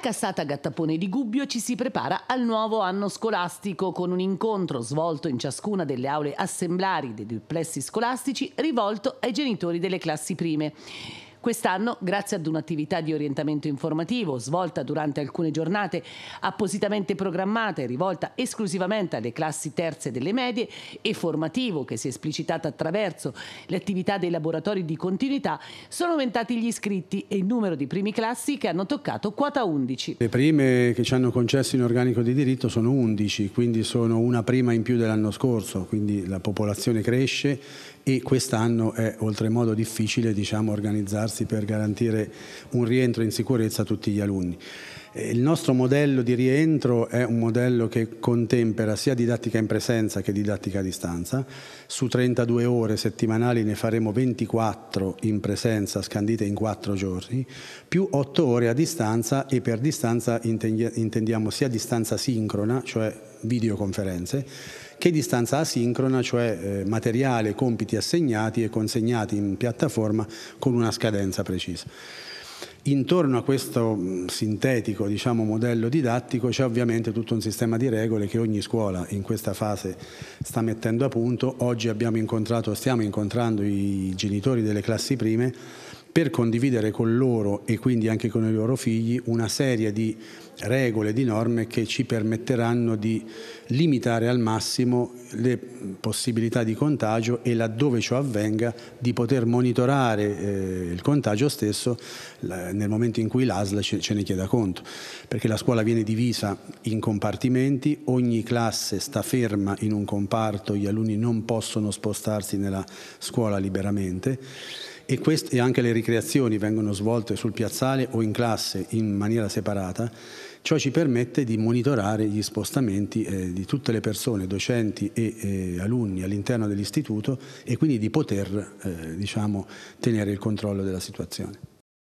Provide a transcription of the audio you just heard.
Cassata Gattapone di Gubbio ci si prepara al nuovo anno scolastico con un incontro svolto in ciascuna delle aule assemblari dei duplessi scolastici rivolto ai genitori delle classi prime. Quest'anno, grazie ad un'attività di orientamento informativo svolta durante alcune giornate appositamente programmate e rivolta esclusivamente alle classi terze delle medie e formativo che si è esplicitata attraverso le attività dei laboratori di continuità, sono aumentati gli iscritti e il numero di primi classi che hanno toccato quota 11. Le prime che ci hanno concesso in organico di diritto sono 11, quindi sono una prima in più dell'anno scorso, quindi la popolazione cresce e quest'anno è oltremodo difficile diciamo, organizzarsi adattarsi per garantire un rientro in sicurezza a tutti gli alunni. Eh, il nostro modello di rientro è un modello che contempera sia didattica in presenza che didattica a distanza. Su 32 ore settimanali ne faremo 24 in presenza, scandite in 4 giorni, più 8 ore a distanza e per distanza intendiamo sia distanza sincrona, cioè videoconferenze, che distanza asincrona, cioè eh, materiale, compiti assegnati e consegnati in piattaforma con una scadenza precisa. Intorno a questo mm, sintetico diciamo, modello didattico c'è ovviamente tutto un sistema di regole che ogni scuola in questa fase sta mettendo a punto. Oggi abbiamo incontrato, stiamo incontrando i genitori delle classi prime per condividere con loro e quindi anche con i loro figli una serie di regole, di norme che ci permetteranno di limitare al massimo le possibilità di contagio e laddove ciò avvenga di poter monitorare eh, il contagio stesso la, nel momento in cui l'ASL ce, ce ne chieda conto, perché la scuola viene divisa in compartimenti, ogni classe sta ferma in un comparto, gli alunni non possono spostarsi nella scuola liberamente e, quest- e anche le ricreazioni vengono svolte sul piazzale o in classe in maniera separata, ciò ci permette di monitorare gli spostamenti eh, di tutte le persone, docenti e eh, alunni all'interno dell'istituto e quindi di poter eh, diciamo, tenere il controllo della situazione.